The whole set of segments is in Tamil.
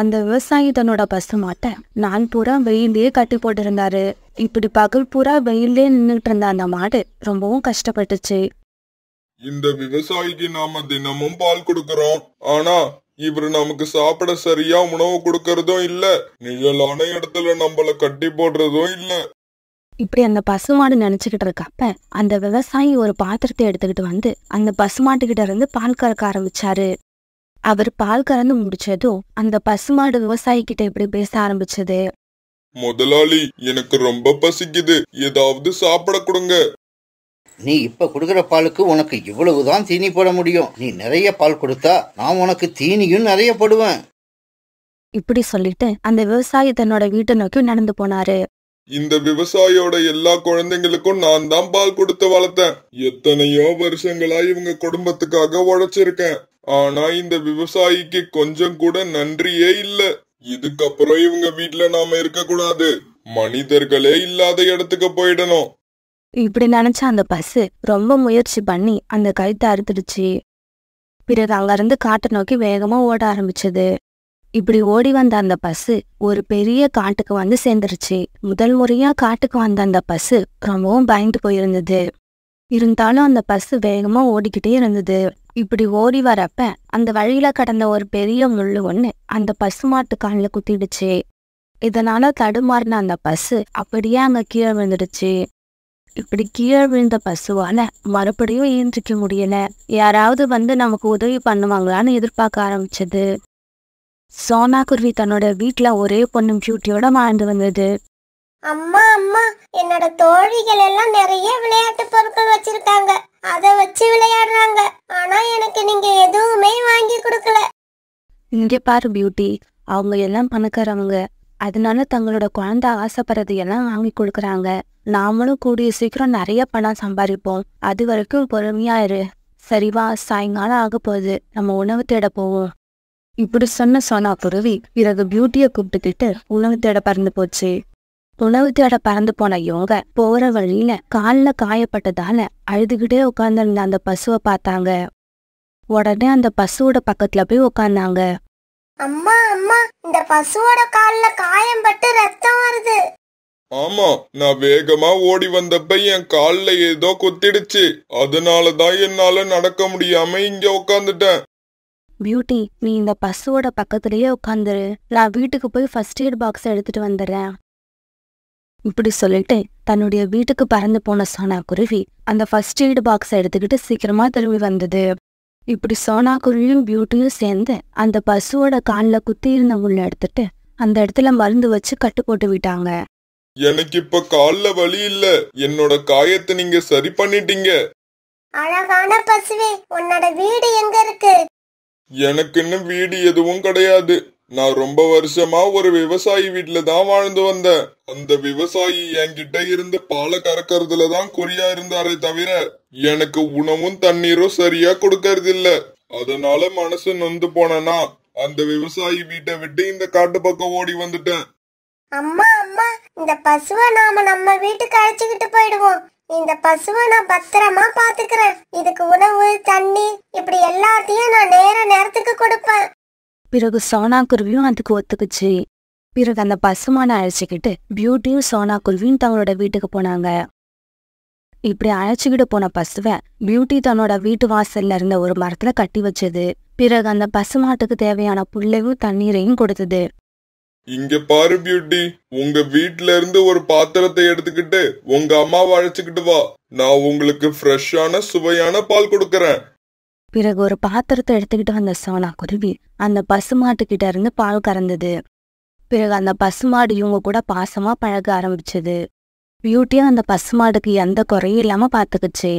அந்த விவசாயி தன்னோட பசு மாட்டை நான் பூரா வெயிலே கட்டி போட்டிருந்தாரு இப்படி பகல் பூரா வெயிலே நின்றுட்டு இருந்த அந்த மாடு ரொம்பவும் கஷ்டப்பட்டுச்சு இந்த விவசாயிக்கு நாம தினமும் பால் கொடுக்கறோம் ஆனா இவர் நமக்கு சாப்பிட சரியா உணவு கொடுக்கறதும் இல்ல நிழலான இடத்துல நம்மள கட்டி போடுறதும் இல்ல இப்படி அந்த பசுமாடு நினைச்சுக்கிட்டு இருக்கப்ப அந்த விவசாயி ஒரு பாத்திரத்தை எடுத்துக்கிட்டு வந்து அந்த பசுமாட்டுக்கிட்ட இருந்து பால் கறக்க ஆரம்பிச்சாரு அவர் பால் கறந்து முடிச்சதும் அந்த பசுமாடு விவசாயி கிட்ட இப்படி பேச ஆரம்பிச்சது முதலாளி எனக்கு ரொம்ப பசிக்குது ஏதாவது சாப்பிட கொடுங்க நீ இப்ப குடுக்கிற பாலுக்கு உனக்கு இவ்வளவுதான் தீனி போட முடியும் நீ நிறைய பால் கொடுத்தா நான் உனக்கு தீனியும் நிறைய போடுவேன் இப்படி சொல்லிட்டு அந்த விவசாயி தன்னோட வீட்டை நோக்கி நடந்து போனாரு இந்த விவசாயியோட எல்லா குழந்தைங்களுக்கும் நான் தான் பால் கொடுத்து வளர்த்தேன் எத்தனையோ வருஷங்களா இவங்க குடும்பத்துக்காக உழைச்சிருக்கேன் ஆனா இந்த விவசாயிக்கு கொஞ்சம் கூட நன்றியே இல்ல இதுக்கப்புறம் இவங்க வீட்டுல நாம இருக்க கூடாது மனிதர்களே இல்லாத இடத்துக்கு போயிடணும் இப்படி நினைச்ச அந்த பசு ரொம்ப முயற்சி பண்ணி அந்த கழுத்தை அறுத்துடுச்சு பிறகு அங்கிருந்து காட்டை நோக்கி வேகமா ஓட ஆரம்பிச்சது இப்படி ஓடி வந்த அந்த பசு ஒரு பெரிய காட்டுக்கு வந்து சேர்ந்துருச்சு முதல் முறையா காட்டுக்கு வந்த அந்த பசு ரொம்பவும் பயந்து போயிருந்தது இருந்தாலும் அந்த பசு வேகமா ஓடிக்கிட்டே இருந்தது இப்படி ஓடி வரப்ப அந்த வழியில கடந்த ஒரு பெரிய முள்ளு ஒண்ணு அந்த பசு மாட்டு காலில் குத்திடுச்சு இதனால தடுமாறின அந்த பசு அப்படியே அங்க கீழே விழுந்துடுச்சு இப்படி கீழே விழுந்த பசுவால மறுபடியும் ஏந்திரிக்க முடியல யாராவது வந்து நமக்கு உதவி பண்ணுவாங்களான்னு எதிர்பார்க்க ஆரம்பிச்சது சோனா குருவி தன்னோட வீட்டில் ஒரே பொண்ணும் ஷூட்டியோட வாழ்ந்து வந்தது அம்மா அம்மா என்னோட தோழிகள் எல்லாம் நிறைய விளையாட்டு பொருட்கள் வச்சிருக்காங்க அத வச்சு விளையாடுறாங்க ஆனா எனக்கு நீங்க எதுவுமே வாங்கி கொடுக்கல இங்க பாரு பியூட்டி அவங்க எல்லாம் பணக்காரவங்க அதனால தங்களோட குழந்தை ஆசைப்படுறது எல்லாம் வாங்கி கொடுக்குறாங்க நாமளும் கூடிய சீக்கிரம் நிறைய பணம் சம்பாதிப்போம் அது வரைக்கும் பொறுமையா இரு சரிவா சாயங்காலம் ஆக போகுது நம்ம உணவு தேட போவோம் இப்படி சொன்ன சோனா குருவி பிறகு பியூட்டியை கூப்பிட்டுக்கிட்டு உணவு தேட பறந்து போச்சு உணவு தேட பறந்து போன இவங்க போற வழியில காலில் காயப்பட்டதால அழுதுகிட்டே உட்கார்ந்திருந்த அந்த பசுவை பார்த்தாங்க உடனே அந்த பசுவோட பக்கத்துல போய் உட்கார்ந்தாங்க அம்மா அம்மா இந்த பசுவோட கால்ல காயம் பட்டு ரத்தம் வருது ஆமா நான் வேகமா ஓடி வந்தப்ப என் கால்ல ஏதோ குத்திடுச்சு அதனாலதான் என்னால நடக்க முடியாம இங்க உட்காந்துட்டேன் பியூட்டி நீ இந்த பசுவோட பக்கத்துலயே உட்காந்துரு நான் வீட்டுக்கு போய் ஃபர்ஸ்ட் எய்ட் பாக்ஸ் எடுத்துட்டு வந்துடுறேன் இப்படி சொல்லிட்டு தன்னுடைய வீட்டுக்கு பறந்து போன சோனா குருவி அந்த ஃபர்ஸ்ட் எய்டு பாக்ஸை எடுத்துக்கிட்டு சீக்கிரமா திரும்பி வந்தது இப்படி சோனா குருவியும் பியூட்டியும் சேர்ந்து அந்த பசுவோட காலில் குத்தி இருந்த முள்ள எடுத்துட்டு அந்த இடத்துல மருந்து வச்சு கட்டு போட்டு விட்டாங்க எனக்கு இப்ப கால்ல வலி இல்ல என்னோட காயத்தை நீங்க சரி பண்ணிட்டீங்க அழகான பசுவே உன்னோட வீடு எங்க இருக்கு எனக்கு இன்னும் வீடு எதுவும் கிடையாது நான் ரொம்ப வருஷமா ஒரு விவசாயி வீட்டுல தான் வாழ்ந்து வந்தேன் அந்த விவசாயி என்கிட்ட இருந்து பாலை கறக்கறதுல தான் குறியா இருந்தாரே தவிர எனக்கு உணவும் தண்ணீரும் சரியா கொடுக்கறது இல்ல அதனால மனசு நொந்து போனனா அந்த விவசாயி வீட்டை விட்டு இந்த காட்டு பக்கம் ஓடி வந்துட்டேன் அம்மா அம்மா இந்த பசுவை நாம நம்ம வீட்டுக்கு அழைச்சுக்கிட்டு போயிடுவோம் இந்த பசுவை நான் பத்திரமா பாத்துக்கிறேன் இதுக்கு உணவு தண்ணி இப்படி எல்லாத்தையும் நான் நேர நேரத்துக்கு கொடுப்பேன் பிறகு சோனா குருவியும் அதுக்கு ஒத்துக்குச்சு பிறகு அந்த பசுமான அழைச்சிக்கிட்டு பியூட்டியும் சோனா குருவியும் தங்களோட வீட்டுக்கு போனாங்க இப்படி அழைச்சிக்கிட்டு போன பசுவை பியூட்டி தன்னோட வீட்டு வாசல்ல இருந்த ஒரு மரத்துல கட்டி வச்சது பிறகு அந்த பசுமாட்டுக்கு தேவையான புள்ளையும் தண்ணீரையும் கொடுத்தது இங்க பாரு பியூட்டி உங்க வீட்ல இருந்து ஒரு பாத்திரத்தை எடுத்துக்கிட்டு உங்க அம்மாவை அழைச்சுக்கிட்டு வா நான் உங்களுக்கு ஃப்ரெஷ்ஷான சுவையான பால் கொடுக்கறேன் பிறகு ஒரு பாத்திரத்தை எடுத்துக்கிட்டு வந்த சோனா குருவி அந்த பசுமாட்டுக்கிட்ட இருந்து பால் கறந்தது பிறகு அந்த பசுமாடு இவங்க கூட பாசமா பழக ஆரம்பிச்சது பியூட்டியா அந்த பசுமாடுக்கு எந்த குறையும் இல்லாம பாத்துக்குச்சு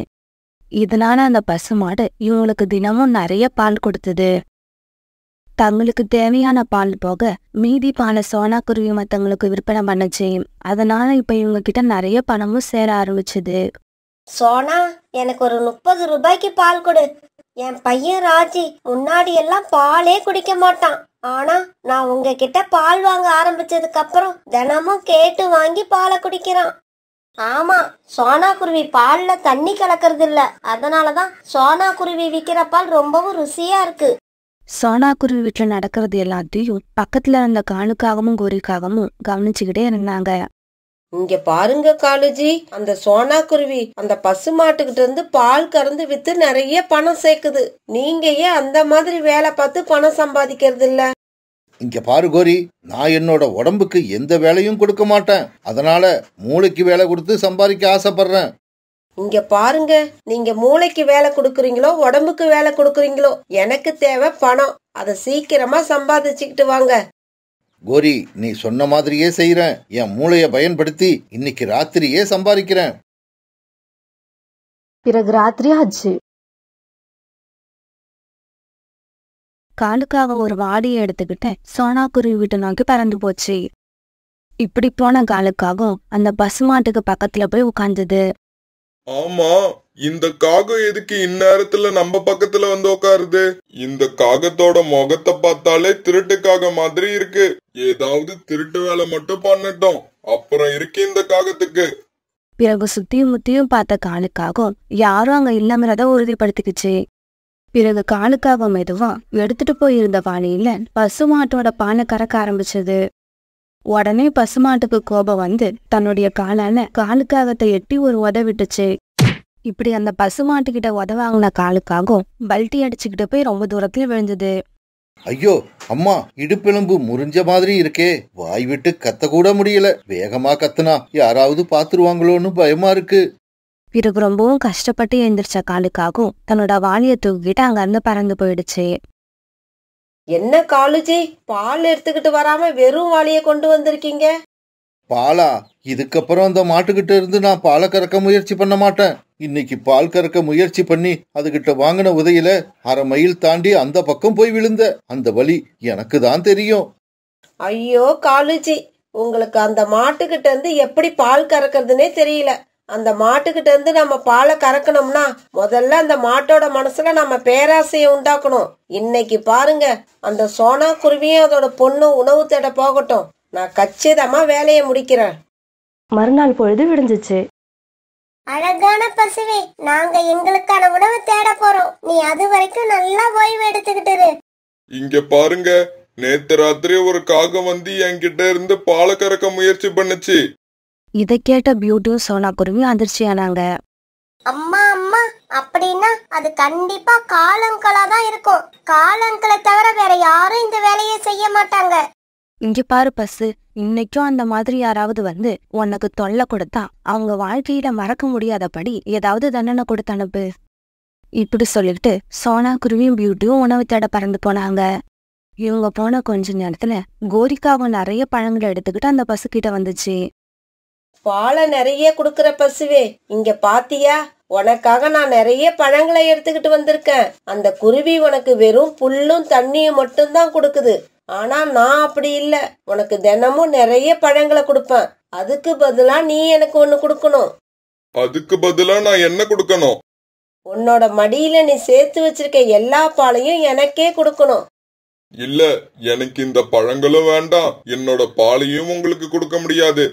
இதனால அந்த பசுமாடு இவங்களுக்கு தினமும் நிறைய பால் கொடுத்தது தங்களுக்கு தேவையான பால் போக மீதி பால சோனா குருவி மத்தவங்களுக்கு விற்பனை பண்ணுச்சு அதனால இப்ப இவங்க கிட்ட நிறைய பணமும் சேர ஆரம்பிச்சது சோனா எனக்கு ஒரு முப்பது ரூபாய்க்கு பால் கொடு என் பையன் ராஜி முன்னாடி எல்லாம் பாலே குடிக்க மாட்டான் ஆனா நான் உங்ககிட்ட பால் வாங்க ஆரம்பிச்சதுக்கு அப்புறம் தினமும் கேட்டு வாங்கி பாலை குடிக்கிறான் ஆமா சோனா குருவி பால்ல தண்ணி கலக்கறது இல்ல அதனாலதான் சோனா குருவி விக்கிற பால் ரொம்பவும் ருசியா இருக்கு சோனா குருவி வீட்டுல நடக்கிறது எல்லாத்தையும் பக்கத்துல இருந்த காணுக்காகவும் கோரிக்காகவும் கவனிச்சுக்கிட்டே இருந்தாங்க இங்க பாருங்க காலுஜி அந்த சோனா குருவி அந்த பசு மாட்டுக்கிட்ட இருந்து பால் கறந்து வித்து நிறைய பணம் சேர்க்குது நீங்க ஏன் அந்த மாதிரி வேலை பார்த்து பணம் சம்பாதிக்கிறது இல்ல இங்க பாரு கோரி நான் என்னோட உடம்புக்கு எந்த வேலையும் கொடுக்க மாட்டேன் அதனால மூளைக்கு வேலை கொடுத்து சம்பாதிக்க ஆசைப்படுறேன் இங்க பாருங்க நீங்க மூளைக்கு வேலை கொடுக்குறீங்களோ உடம்புக்கு வேலை கொடுக்குறீங்களோ எனக்கு தேவை பணம் அதை சீக்கிரமா சம்பாதிச்சுக்கிட்டு வாங்க கோரி நீ சொன்ன மாதிரியே செய்கிறேன் என் மூளையை பயன்படுத்தி இன்னைக்கு ராத்திரியே சம்பாதிக்கிறேன் பிறகு ராத்திரி ஆச்சு காலுக்காக ஒரு வாடியை எடுத்துக்கிட்டு சோனா குருவி வீட்டு நோக்கி பறந்து போச்சு இப்படி போன காலுக்காக அந்த பஸ் மாட்டுக்கு பக்கத்துல போய் உட்கார்ந்தது ஆமா இந்த காகம் எதுக்கு இந்நேரத்துல நம்ம பக்கத்துல வந்து உட்காருது இந்த காகத்தோட முகத்தை பார்த்தாலே திருட்டு காகம் மாதிரி இருக்கு ஏதாவது திருட்டு வேலை மட்டும் பண்ணட்டும் அப்புறம் இருக்கு இந்த காகத்துக்கு பிறகு சுத்தியும் முத்தியும் பார்த்த காலுக்காகவும் யாரும் அங்க இல்லாமறத உறுதிப்படுத்திக்கிச்சு பிறகு காலுக்காக மெதுவா எடுத்துட்டு போயிருந்த வாளியில பசுமாட்டோட பானை கறக்க ஆரம்பிச்சது உடனே பசுமாட்டுக்கு கோபம் வந்து தன்னுடைய காலால காலுக்காகத்தை எட்டி ஒரு உதவிட்டுச்சு இப்படி அந்த பசுமாட்டுக்கிட்ட உதவாங்கின காலுக்காகவும் பல்ட்டி அடிச்சுக்கிட்டு போய் ரொம்ப தூரத்துல விழுந்தது ஐயோ அம்மா இடுப்பெலும்பு முறிஞ்ச மாதிரி இருக்கே வாய் விட்டு கத்த கூட முடியல வேகமா கத்துனா யாராவது பாத்துருவாங்களோன்னு பயமா இருக்கு பிறகு ரொம்பவும் கஷ்டப்பட்டு எழுந்திரிச்ச காலுக்காகவும் தன்னோட வாலிய தூக்கிட்டு அங்க இருந்து பறந்து போயிடுச்சு என்ன காலுஜி பால் எடுத்துக்கிட்டு வராம வெறும் வாலிய கொண்டு வந்திருக்கீங்க பாலா இதுக்கப்புறம் அந்த மாட்டுக்கிட்ட இருந்து நான் பாலை கறக்க முயற்சி பண்ண மாட்டேன் இன்னைக்கு பால் கறக்க முயற்சி பண்ணி அதுகிட்ட வாங்கின உதையில அரை மைல் தாண்டி அந்த பக்கம் போய் விழுந்த அந்த வழி எனக்கு தான் தெரியும் ஐயோ காலுஜி உங்களுக்கு அந்த மாட்டுக்கிட்ட இருந்து எப்படி பால் கறக்கிறதுனே தெரியல அந்த மாட்டுக்கிட்ட இருந்து நம்ம பாலை கறக்கணும்னா முதல்ல அந்த மாட்டோட மனசுல நம்ம பேராசையை உண்டாக்கணும் இன்னைக்கு பாருங்க அந்த சோனா குருவியும் அதோட பொண்ணும் உணவு தேட போகட்டும் நான் கச்சிதமா வேலையை முடிக்கிறேன் மறுநாள் பொழுது விடுஞ்சிச்சு அழகான பசுவே நாங்க எங்களுக்கான உணவு தேட போறோம் நீ அது வரைக்கும் நல்லா ஓய்வு எடுத்துக்கிட்டு இங்க பாருங்க நேத்து ராத்திரி ஒரு காகம் வந்து என்கிட்ட இருந்து பால கறக்க முயற்சி பண்ணுச்சு இதை கேட்ட பியூட்டியும் சோனா குருவி அதிர்ச்சியானாங்க அம்மா அம்மா அப்படின்னா அது கண்டிப்பா காலங்களா தான் இருக்கும் காலங்களை தவிர வேற யாரும் இந்த வேலையை செய்ய மாட்டாங்க இங்க பாரு பசு இன்னைக்கும் அந்த மாதிரி யாராவது வந்து உனக்கு தொல்லை கொடுத்தா அவங்க வாழ்க்கையில மறக்க முடியாதபடி ஏதாவது தண்டனை கொடுத்து அனுப்பு இப்படி சொல்லிட்டு சோனா குருவியும் பியூட்டியும் உணவு தேட பறந்து போனாங்க இவங்க போன கொஞ்ச நேரத்துல கோரிக்காவும் நிறைய பழங்களை எடுத்துக்கிட்டு அந்த பசு கிட்ட வந்துச்சு பாலை நிறைய குடுக்கற பசுவே இங்க பாத்தியா உனக்காக நான் நிறைய பழங்களை எடுத்துக்கிட்டு வந்திருக்கேன் அந்த குருவி உனக்கு வெறும் புல்லும் தண்ணியும் மட்டும்தான் கொடுக்குது ஆனால் நான் அப்படி இல்லை உனக்கு தினமும் நிறைய பழங்களை கொடுப்பேன் அதுக்கு பதிலா நீ எனக்கு ஒன்று கொடுக்கணும் அதுக்கு பதிலா நான் என்ன கொடுக்கணும் உன்னோட மடியில நீ சேர்த்து வச்சிருக்க எல்லா பாலையும் எனக்கே கொடுக்கணும் இல்ல எனக்கு இந்த பழங்களும் வேண்டாம் என்னோட பாலையும் உங்களுக்கு கொடுக்க முடியாது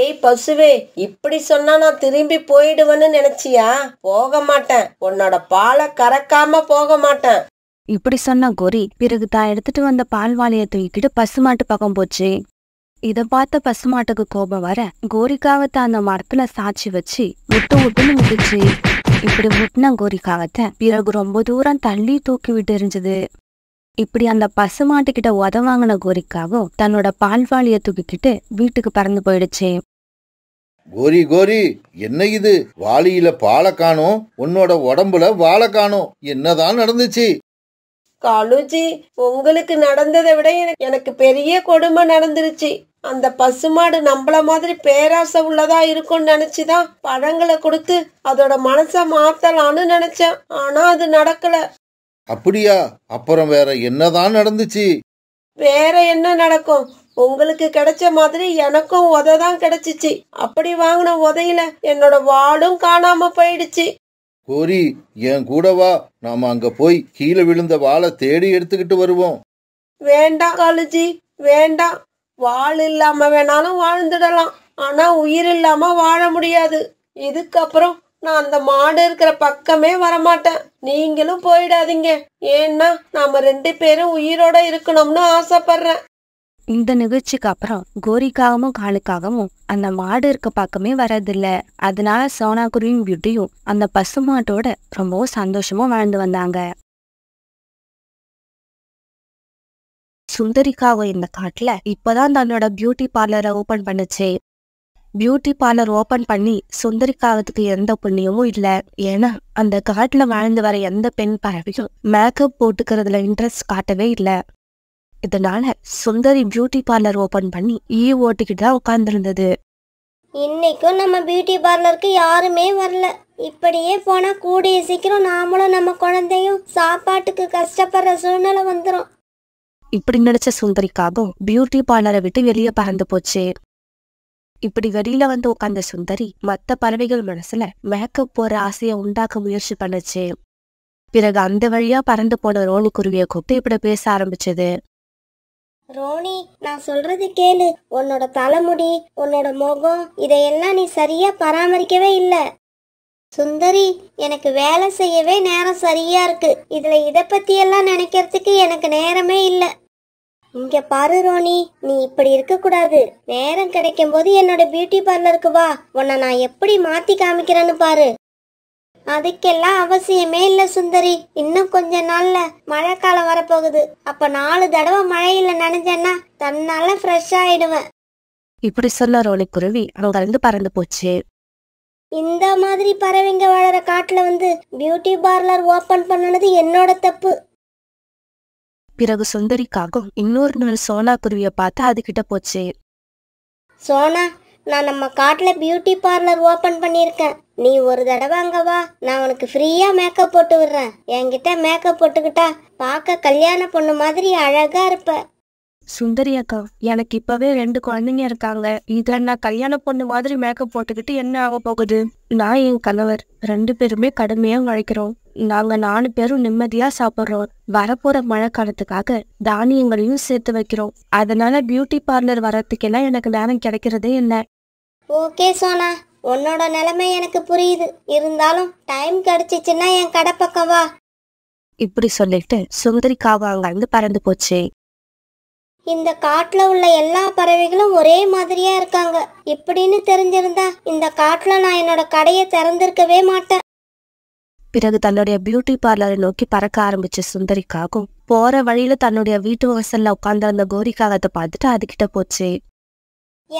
ஏய் பசுவே இப்படி சொன்னா நான் திரும்பி போயிடுவேன்னு நினைச்சியா போக மாட்டேன் உன்னோட பாலை கறக்காம போக மாட்டேன் இப்படி சொன்ன கோரி பிறகு தான் எடுத்துட்டு வந்த பால்வாளியை தூக்கிட்டு பசுமாட்டு பக்கம் போச்சு இதை பார்த்த பசுமாட்டுக்கு கோபம் வர கோரிக்காவத்தை அந்த மரத்துல சாட்சி வச்சு முட்டு முட்டுன்னு விட்டுச்சு இப்படி முட்டின கோரிக்காவத்தை பிறகு ரொம்ப தூரம் தள்ளி தூக்கி விட்டு இருந்தது இப்படி அந்த கிட்ட உத வாங்கின கோரிக்காவோ தன்னோட பால்வாளிய தூக்கிக்கிட்டு வீட்டுக்கு பறந்து போயிடுச்சு கோரி கோரி என்ன இது வாளியில பாலை காணும் உன்னோட உடம்புல வாழை காணும் என்னதான் நடந்துச்சு கழுஜி உங்களுக்கு நடந்ததை விட எனக்கு பெரிய கொடுமை நடந்துருச்சு அந்த பசுமாடு நம்மள மாதிரி பேராசை உள்ளதா இருக்கும்னு நினைச்சுதான் பழங்களை கொடுத்து அதோட மனச மாத்தலான்னு நினைச்சேன் ஆனா அது நடக்கல அப்படியா அப்புறம் வேற என்னதான் நடந்துச்சு வேற என்ன நடக்கும் உங்களுக்கு கிடைச்ச மாதிரி எனக்கும் உதை தான் கிடைச்சிச்சு அப்படி வாங்கின உதையில என்னோட வாளும் காணாம போயிடுச்சு கோரி என் கூடவா நாம அங்க போய் கீழே விழுந்த வாழை தேடி எடுத்துக்கிட்டு வருவோம் வேண்டாம் காலுஜி வேண்டாம் வாழ் இல்லாம வேணாலும் வாழ்ந்துடலாம் ஆனா உயிர் இல்லாம வாழ முடியாது இதுக்கப்புறம் நான் அந்த மாடு இருக்கிற பக்கமே வரமாட்டேன் நீங்களும் போயிடாதீங்க ஏன்னா நாம ரெண்டு பேரும் உயிரோட இருக்கணும்னு ஆசைப்படுறேன் இந்த நிகழ்ச்சிக்கு அப்புறம் கோரிக்காகவும் காலுக்காகவும் அந்த மாடு இருக்க பக்கமே வரதில்ல அதனால சோனா குருவின் பியூட்டியும் அந்த மாட்டோட ரொம்பவும் சந்தோஷமா வாழ்ந்து வந்தாங்க சுந்தரிக்காக இந்த காட்டுல இப்பதான் தன்னோட பியூட்டி பார்லரை ஓபன் பண்ணுச்சு பியூட்டி பார்லர் ஓபன் பண்ணி சுந்தரிக்காவதுக்கு எந்த புண்ணியமும் இல்ல ஏன்னா அந்த காட்டுல வாழ்ந்து வர எந்த பெண் பறவையும் மேக்கப் போட்டுக்கிறதுல இன்ட்ரெஸ்ட் காட்டவே இல்லை இதனால சுந்தரி பியூட்டி பார்லர் ஓபன் பண்ணி ஈ ஓட்டிக்கிட்டு தான் உட்கார்ந்துருந்தது இன்னைக்கும் நம்ம பியூட்டி பார்லருக்கு யாருமே வரல இப்படியே போனா கூடிய சீக்கிரம் நாமளும் நம்ம குழந்தையும் சாப்பாட்டுக்கு கஷ்டப்படுற சூழ்நிலை வந்துடும் இப்படி நினைச்ச சுந்தரிக்காக பியூட்டி பார்லரை விட்டு வெளியே பறந்து போச்சு இப்படி வெளியில வந்து உட்கார்ந்த சுந்தரி மற்ற பறவைகள் மனசுல மேக்கப் போற ஆசையை உண்டாக்க முயற்சி பண்ணுச்சு பிறகு அந்த வழியா பறந்து போன ரோனி குருவியை கூப்பிட்டு இப்படி பேச ஆரம்பிச்சது ரோனி நான் சொல்றது கேளு உன்னோட தலைமுடி உன்னோட முகம் இதையெல்லாம் நீ சரியா பராமரிக்கவே இல்ல சுந்தரி எனக்கு வேலை செய்யவே நேரம் சரியா இருக்கு இதுல இத பத்தி எல்லாம் நினைக்கிறதுக்கு எனக்கு நேரமே இல்ல இங்க பாரு ரோனி நீ இப்படி இருக்க கூடாது நேரம் கிடைக்கும் போது என்னோட பியூட்டி பார்லருக்கு வா உன்னை நான் எப்படி மாத்தி காமிக்கிறேன்னு பாரு அதுக்கெல்லாம் அவசியமே இல்ல சுந்தரி இன்னும் கொஞ்ச நாள்ல மழை காலம் வரப்போகுது அப்ப நாலு தடவை மழையில நனைஞ்சேன்னா தன்னால ஃப்ரெஷ் ஆயிடுவேன் இப்படி சொன்ன அவங்க அங்கிருந்து பறந்து போச்சு இந்த மாதிரி பறவைங்க வாழற காட்டுல வந்து பியூட்டி பார்லர் ஓபன் பண்ணனது என்னோட தப்பு பிறகு சுந்தரிக்காகும் இன்னொரு நாள் சோனா குருவிய பார்த்து அதுகிட்ட போச்சு சோனா நான் நம்ம காட்டில் பியூட்டி பார்லர் ஓப்பன் பண்ணியிருக்கேன் நீ ஒரு தடவை அங்கே வா நான் உனக்கு ஃப்ரீயாக மேக்கப் போட்டு விடுறேன் என்கிட்ட மேக்கப் போட்டுக்கிட்டா பார்க்க கல்யாண பொண்ணு மாதிரி அழகாக இருப்ப சுந்தரி அக்கா எனக்கு இப்பவே ரெண்டு குழந்தைங்க இருக்காங்க இதை நான் கல்யாண பொண்ணு மாதிரி மேக்கப் போட்டுக்கிட்டு என்ன ஆக போகுது நான் என் கணவர் ரெண்டு பேருமே கடுமையாக உழைக்கிறோம் நாங்கள் நாலு பேரும் நிம்மதியாக சாப்பிட்றோம் வரப்போகிற மழைக்காலத்துக்காக தானியங்களையும் சேர்த்து வைக்கிறோம் அதனால பியூட்டி பார்லர் வரத்துக்கெல்லாம் எனக்கு நேரம் கிடைக்கிறதே இல்லை ஓகே சோனா உன்னோட நிலைமை எனக்கு புரியுது இருந்தாலும் டைம் கிடைச்சிச்சுன்னா என் கடை பக்கம் வா இப்படி சொல்லிட்டு சுந்தரி காவா அங்கிருந்து பறந்து போச்சு இந்த காட்டுல உள்ள எல்லா பறவைகளும் ஒரே மாதிரியா இருக்காங்க இப்படின்னு தெரிஞ்சிருந்தா இந்த காட்டுல நான் என்னோட கடையை திறந்திருக்கவே மாட்டேன் பிறகு தன்னுடைய பியூட்டி பார்லரை நோக்கி பறக்க ஆரம்பிச்ச சுந்தரிக்காகும் போற வழியில தன்னுடைய வீட்டு வாசல்ல உட்கார்ந்திருந்த கோரிக்காகத்தை பார்த்துட்டு அதுகிட்ட போச்சு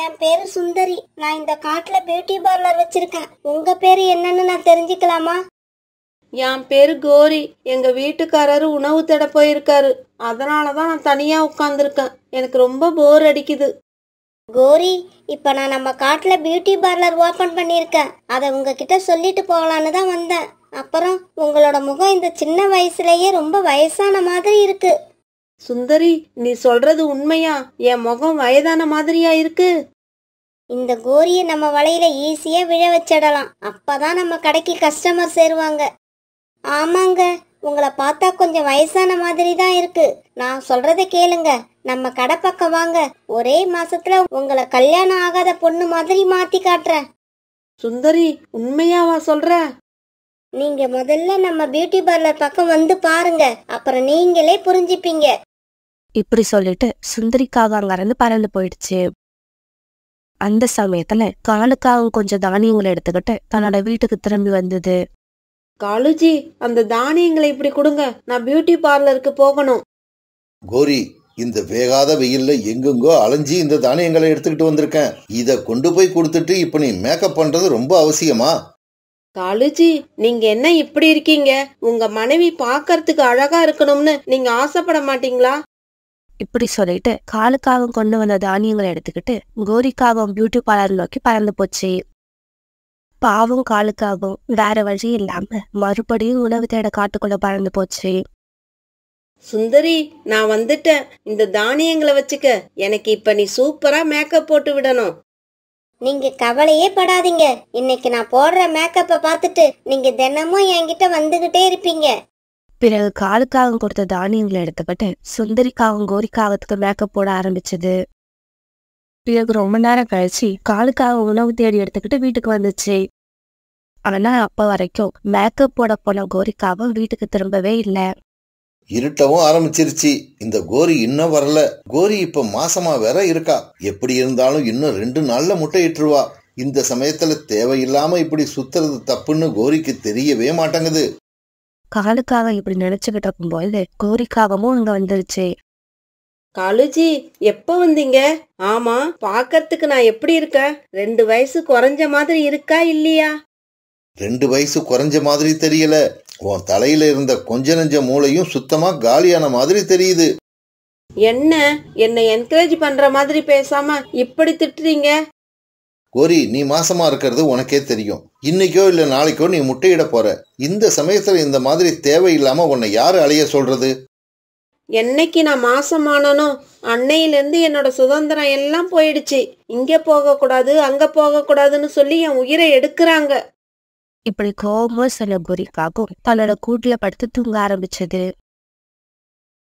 என் பேரு சுந்தரி நான் இந்த காட்டுல பியூட்டி பார்லர் வச்சிருக்கேன் உங்க பேரு என்னன்னு நான் தெரிஞ்சுக்கலாமா என் பேரு கோரி எங்க வீட்டுக்காரரு உணவு தேட போயிருக்காரு அதனாலதான் நான் தனியா உட்கார்ந்துருக்கேன் எனக்கு ரொம்ப போர் அடிக்குது கோரி இப்ப நான் நம்ம காட்டுல பியூட்டி பார்லர் ஓபன் பண்ணிருக்கேன் அதை உங்ககிட்ட சொல்லிட்டு போகலான்னு தான் வந்தேன் அப்புறம் உங்களோட முகம் இந்த சின்ன வயசுலயே ரொம்ப வயசான மாதிரி இருக்கு சுந்தரி நீ சொல்றது உண்மையா என் முகம் வயதான மாதிரியா இருக்கு இந்த கோரியை நம்ம வலையில ஈஸியா விழ வச்சிடலாம் அப்பதான் நம்ம கடைக்கு கஸ்டமர் சேருவாங்க ஆமாங்க உங்களை பார்த்தா கொஞ்சம் வயசான மாதிரி தான் இருக்கு நான் சொல்றத கேளுங்க நம்ம கடை பக்கம் வாங்க ஒரே மாசத்துல உங்களை கல்யாணம் ஆகாத பொண்ணு மாதிரி மாத்தி காட்டுறேன் சுந்தரி உண்மையாவா சொல்ற நீங்க முதல்ல நம்ம பியூட்டி பார்லர் பக்கம் வந்து பாருங்க அப்புறம் நீங்களே புரிஞ்சுப்பீங்க இப்படி சொல்லிட்டு சுந்தரிக்காக அங்கிருந்து பறந்து போயிடுச்சு அந்த சமயத்துல காலுக்காக கொஞ்சம் தானியங்களை எடுத்துக்கிட்டு தன்னோட வீட்டுக்கு திரும்பி வந்தது காலுஜி அந்த தானியங்களை இப்படி கொடுங்க நான் பியூட்டி பார்லருக்கு போகணும் கோரி இந்த வேகாத வெயில்ல எங்கெங்கோ அலைஞ்சி இந்த தானியங்களை எடுத்துக்கிட்டு வந்திருக்கேன் இத கொண்டு போய் கொடுத்துட்டு இப்ப நீ மேக்கப் பண்றது ரொம்ப அவசியமா காலுஜி நீங்க என்ன இப்படி இருக்கீங்க உங்க மனைவி பாக்கறதுக்கு அழகா இருக்கணும்னு நீங்க ஆசைப்பட மாட்டீங்களா இப்படி சொல்லிட்டு காலுக்காகவும் கொண்டு வந்த தானியங்களை எடுத்துக்கிட்டு கோரிக்காகவும் பியூட்டி பார்லர் நோக்கி பறந்து போச்சு பாவம் காலுக்காகவும் வேற வழி இல்லாம மறுபடியும் உணவு தேட காட்டுக்குள்ள பறந்து போச்சு சுந்தரி நான் வந்துட்டேன் இந்த தானியங்களை வச்சுக்க எனக்கு இப்ப நீ சூப்பரா மேக்கப் போட்டு விடணும் நீங்க கவலையே படாதீங்க இன்னைக்கு நான் போடுற மேக்கப்பை பார்த்துட்டு நீங்க தினமும் என்கிட்ட வந்துகிட்டே இருப்பீங்க பிறகு காலுக்காக கொடுத்த தானியங்களை எடுத்துக்கிட்டு சுந்தரிக்காகவும் கோரிக்காகத்துக்கு மேக்கப் போட ஆரம்பிச்சது பிறகு ரொம்ப நேரம் கழிச்சு காலுக்காக உணவு தேடி எடுத்துக்கிட்டு வீட்டுக்கு வந்துச்சு ஆனா அப்ப வரைக்கும் மேக்கப் போட போன கோரிக்காவும் வீட்டுக்கு திரும்பவே இல்லை இருட்டவும் ஆரம்பிச்சிருச்சு இந்த கோரி இன்னும் வரல கோரி இப்ப மாசமா வேற இருக்கா எப்படி இருந்தாலும் இன்னும் ரெண்டு நாள்ல முட்டையிட்டுருவா இந்த சமயத்துல தேவையில்லாம இப்படி சுத்துறது தப்புன்னு கோரிக்கு தெரியவே மாட்டேங்குது காலுக்காக இப்படி நினைச்சுக்கிட்டு போது கோரிக்காகவும் இங்க வந்துருச்சு காலுஜி எப்ப வந்தீங்க ஆமா பாக்கறதுக்கு நான் எப்படி இருக்க ரெண்டு வயசு குறைஞ்ச மாதிரி இருக்கா இல்லையா ரெண்டு வயசு குறைஞ்ச மாதிரி தெரியல உன் தலையில இருந்த கொஞ்ச நெஞ்ச மூளையும் சுத்தமா காலியான மாதிரி தெரியுது என்ன என்னை என்கரேஜ் பண்ற மாதிரி பேசாம இப்படி திட்டுறீங்க கோரி நீ மாசமா இருக்கிறது உனக்கே தெரியும் இன்னைக்கோ இல்ல நாளைக்கோ நீ முட்டையிட போற இந்த சமயத்துல இந்த மாதிரி தேவையில்லாம உன்னை யாரு அழைய சொல்றது என்னைக்கு நான் மாசமானனோ அன்னையிலேருந்து என்னோட சுதந்திரம் எல்லாம் போயிடுச்சு இங்கே போகக்கூடாது அங்கே போகக்கூடாதுன்னு சொல்லி என் உயிரை எடுக்கிறாங்க இப்படி கோபமோ சொன்ன கோரிக்காகவும் தன்னோட கூட்டுல படுத்து தூங்க ஆரம்பிச்சது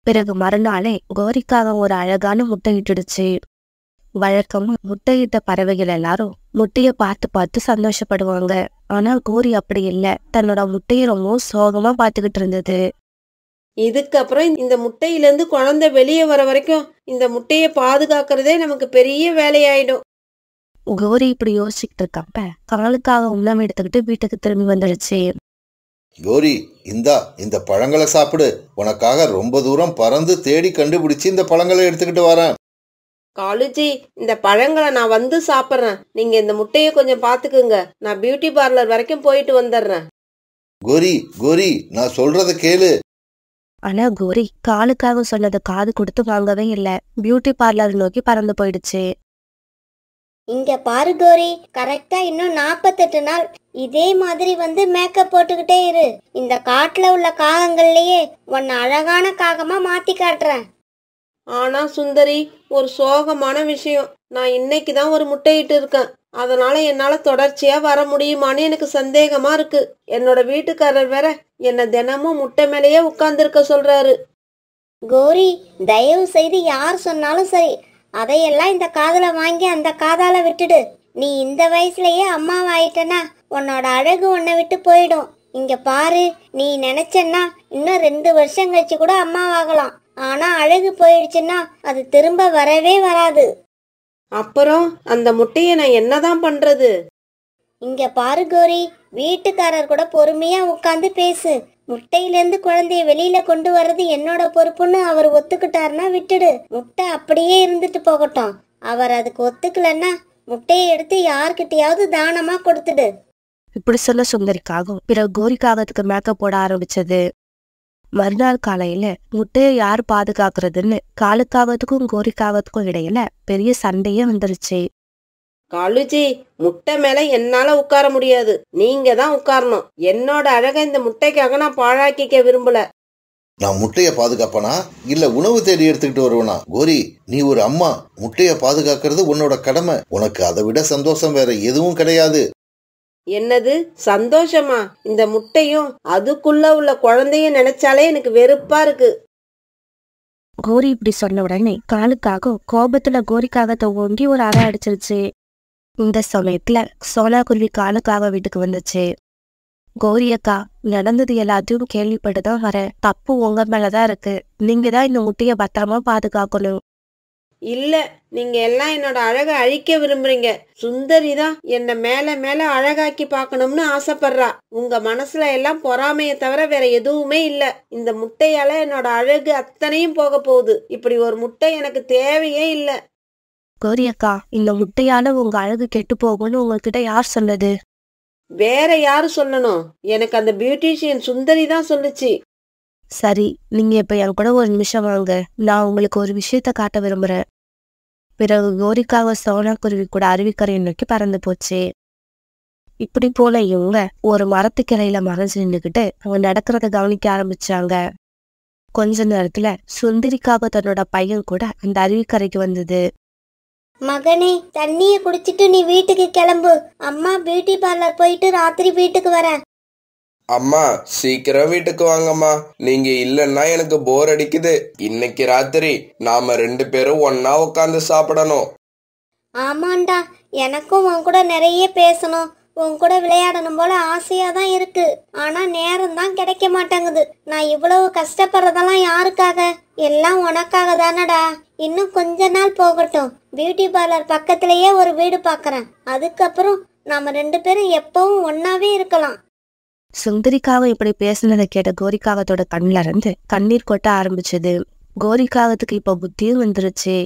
பிறகு மறுநாளே கோரிக்காக ஒரு அழகான முட்டையிட்டுடுச்சு வழக்கம் முட்டையிட்ட பறவைகள் எல்லாரும் முட்டைய பார்த்து பார்த்து சந்தோஷப்படுவாங்க ஆனா கோரி அப்படி இல்லை தன்னோட முட்டையை ரொம்ப சோகமா பார்த்துக்கிட்டு இருந்தது இதுக்கப்புறம் இந்த முட்டையிலேருந்து குழந்தை வெளியே வர வரைக்கும் இந்த முட்டையை பாதுகாக்கிறதே நமக்கு பெரிய வேலையாயிடும் கௌரி இப்படி யோசிச்சுட்டு இருக்கப்ப காலுக்காக உள்ளம் எடுத்துக்கிட்டு வீட்டுக்கு திரும்பி வந்துடுச்சு கௌரி இந்தா இந்த பழங்களை சாப்பிடு உனக்காக ரொம்ப தூரம் பறந்து தேடி கண்டுபிடிச்சு இந்த பழங்களை எடுத்துக்கிட்டு வரேன் காலுஜி இந்த பழங்களை நான் வந்து சாப்பிட்றேன் நீங்க இந்த முட்டையை கொஞ்சம் பாத்துக்குங்க நான் பியூட்டி பார்லர் வரைக்கும் போயிட்டு வந்துடுறேன் கோரி கோரி நான் சொல்றத கேளு ஆனா கோரி காலுக்காக சொன்னதை காது கொடுத்து வாங்கவே இல்லை பியூட்டி பார்லர் நோக்கி பறந்து போயிடுச்சு இங்க பாரு கோரி கரெக்டா இன்னும் நாற்பத்தெட்டு நாள் இதே மாதிரி வந்து மேக்கப் போட்டுக்கிட்டே இரு இந்த காட்டுல உள்ள காகங்கள்லயே உன்னை அழகான காகமா மாத்தி காட்டுறேன் ஆனா சுந்தரி ஒரு சோகமான விஷயம் நான் இன்னைக்கு தான் ஒரு முட்டையிட்டு இருக்கேன் அதனால என்னால தொடர்ச்சியா வர முடியுமான்னு எனக்கு சந்தேகமா இருக்கு என்னோட வீட்டுக்காரர் வேற என்ன தினமும் முட்டை மேலேயே இருக்க சொல்றாரு கோரி தயவு செய்து யார் சொன்னாலும் சரி அதையெல்லாம் இந்த காதல வாங்கி அந்த காதால விட்டுடு நீ இந்த வயசுலயே அம்மாவாயிட்டனா உன்னோட அழகு உன்னை விட்டு போயிடும் இங்க பாரு நீ நினைச்சன்னா இன்னும் ரெண்டு வருஷம் கழிச்சு கூட அம்மாவாகலாம் ஆனா அழகு போயிடுச்சுன்னா அது திரும்ப வரவே வராது அப்புறம் அந்த முட்டையை நான் என்னதான் பண்றது இங்க பாரு கோரி வீட்டுக்காரர் கூட பொறுமையா உட்காந்து பேசு முட்டையிலேருந்து குழந்தைய வெளியில கொண்டு வர்றது என்னோட பொறுப்புன்னு அவர் ஒத்துக்கிட்டாருன்னா விட்டுடு முட்டை அப்படியே இருந்துட்டு போகட்டும் அவர் அதுக்கு ஒத்துக்கலன்னா முட்டையை எடுத்து யார்கிட்டயாவது தானமா கொடுத்துடு இப்படி சொல்ல சுந்தரிக்காகும் பிறகு கோரிக்காகத்துக்கு மேக்கப் போட ஆரம்பிச்சது மறுநாள் காலையில முட்டையை யார் பாதுகாக்கிறதுன்னு காலுக்காகத்துக்கும் கோரிக்காகத்துக்கும் இடையில பெரிய சண்டையே வந்துருச்சு கழுஜி முட்டை மேல என்னால உட்கார முடியாது நீங்க தான் உட்காரணும் என்னோட அழக இந்த முட்டைக்காக நான் பாழாக்கிக்க விரும்பல நான் முட்டைய பாதுகாப்பனா இல்ல உணவு தேடி எடுத்துக்கிட்டு வருவனா கோரி நீ ஒரு அம்மா முட்டைய பாதுகாக்கிறது உன்னோட கடமை உனக்கு அதை விட சந்தோஷம் வேற எதுவும் கிடையாது என்னது சந்தோஷமா இந்த முட்டையும் அதுக்குள்ள உள்ள குழந்தையும் நினைச்சாலே எனக்கு வெறுப்பா இருக்கு கோரி இப்படி சொன்ன உடனே காலுக்காக கோபத்துல கோரிக்காக ஓங்கி ஒரு அரை அடிச்சிருச்சு இந்த சமயத்துல சோனா குருவி காலுக்காக வீட்டுக்கு வந்துச்சு கோரியக்கா நடந்தது எல்லாத்தையும் கேள்விப்பட்டுதான் வரேன் தப்பு உங்க மேலதான் இருக்கு நீங்க தான் இந்த முட்டைய பத்திரமா பாதுகாக்கணும் இல்ல நீங்க எல்லாம் என்னோட அழக அழிக்க விரும்புறீங்க சுந்தரி தான் என்ன மேல மேல அழகாக்கி பார்க்கணும்னு ஆசைப்படுறா உங்க மனசுல எல்லாம் பொறாமைய தவிர வேற எதுவுமே இல்ல இந்த முட்டையால என்னோட அழகு அத்தனையும் போக போகுது இப்படி ஒரு முட்டை எனக்கு தேவையே இல்லை கோரி அக்கா இந்த முட்டையால உங்க அழகு கெட்டு போகும்னு உங்ககிட்ட யார் சொன்னது வேற யாரு சொல்லணும் எனக்கு அந்த பியூட்டிஷியன் சுந்தரி தான் சொல்லுச்சு சரி நீங்க இப்ப என் கூட ஒரு நிமிஷம் வாங்க நான் உங்களுக்கு ஒரு விஷயத்த காட்ட விரும்புறேன் பிறகு கோரிக்காக சோனாக்குருவி கூட அருவிக்கரை நோக்கி பறந்து போச்சு இப்படி போல இவங்க ஒரு மரத்துக்கிளையில மறைஞ்சு நின்றுக்கிட்டு அவங்க நடக்கிறத கவனிக்க ஆரம்பிச்சாங்க கொஞ்ச நேரத்துல சுந்தரிக்காக தன்னோட பையன் கூட அந்த அருவிக்கரைக்கு வந்தது மகனே தண்ணிய குடிச்சிட்டு நீ வீட்டுக்கு கிளம்பு அம்மா பியூட்டி பார்லர் போயிட்டு ராத்திரி வீட்டுக்கு வரேன் அம்மா சீக்கிரம் வீட்டுக்கு வாங்கம்மா நீங்க இல்லைன்னா எனக்கு போர் அடிக்குது இன்னைக்கு ராத்திரி நாம ரெண்டு பேரும் ஒன்னா உட்காந்து சாப்பிடணும் ஆமாண்டா எனக்கும் உன் கூட நிறைய பேசணும் உன் கூட விளையாடணும் போல ஆசையா தான் இருக்கு ஆனா நேரம் தான் கிடைக்க மாட்டேங்குது நான் இவ்வளவு கஷ்டப்படுறதெல்லாம் யாருக்காக எல்லாம் உனக்காக தானடா இன்னும் கொஞ்ச நாள் போகட்டும் பியூட்டி பார்லர் பக்கத்திலேயே ஒரு வீடு பார்க்குறேன் அதுக்கப்புறம் நாம ரெண்டு பேரும் எப்பவும் ஒன்னாவே இருக்கலாம் சுந்தரிக்காக இப்படி பேசுனதை கேட்ட கோரிக்காகத்தோட கண்ணில இருந்து கண்ணீர் கொட்ட ஆரம்பிச்சது கோரிக்காகத்துக்கு இப்போ புத்தியும் வந்துருச்சு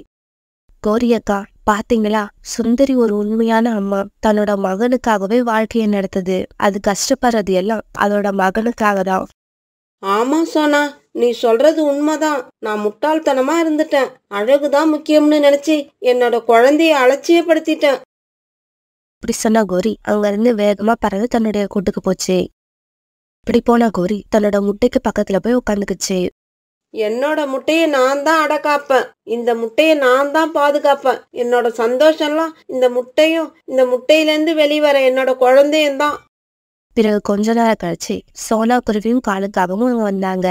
கோரியக்கா பாத்தீங்களா சுந்தரி ஒரு உண்மையான அம்மா தன்னோட மகனுக்காகவே வாழ்க்கையை நடத்துது அது கஷ்டப்படுறது எல்லாம் அதோட மகனுக்காக தான் ஆமா சோனா நீ சொல்றது உண்மைதான் நான் முட்டாள்தனமா இருந்துட்டேன் அழகுதான் முக்கியம்னு நினைச்சு என்னோட குழந்தைய அலட்சியப்படுத்திட்டேன் இப்படி சொன்ன கோரி அங்கிருந்து வேகமா பறந்து தன்னுடைய கூட்டுக்கு போச்சு இப்படி போன கோரி தன்னோட முட்டைக்கு பக்கத்துல போய் உட்காந்துக்குச்சு என்னோட முட்டையை நான் தான் அடக்காப்பேன் இந்த முட்டையை நான் தான் பாதுகாப்பேன் என்னோட சந்தோஷம்லாம் இந்த முட்டையும் இந்த முட்டையிலேருந்து வெளிவர என்னோட குழந்தையும் தான் பிறகு கொஞ்ச நேரம் கழிச்சு சோனா குருவியும் காலுக்காகவும் வந்தாங்க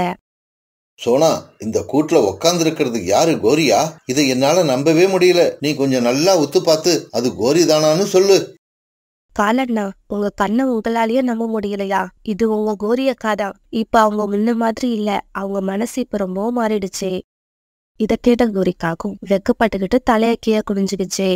சோனா இந்த கூட்டுல உக்காந்துருக்கிறது யாரு கோரியா இதை என்னால நம்பவே முடியல நீ கொஞ்சம் நல்லா உத்து பார்த்து அது கோரி தானான்னு சொல்லு காலண்ணா உங்க கண்ணை உங்களாலேயே நம்ப முடியலையா இது உங்க கோரிய காதா இப்ப அவங்க முன்ன மாதிரி இல்ல அவங்க மனசு இப்ப ரொம்ப மாறிடுச்சே இத கேட்ட கோரிக்காக்கும் வெக்கப்பட்டுக்கிட்டு தலையை கீழே குடிஞ்சுக்கிச்சு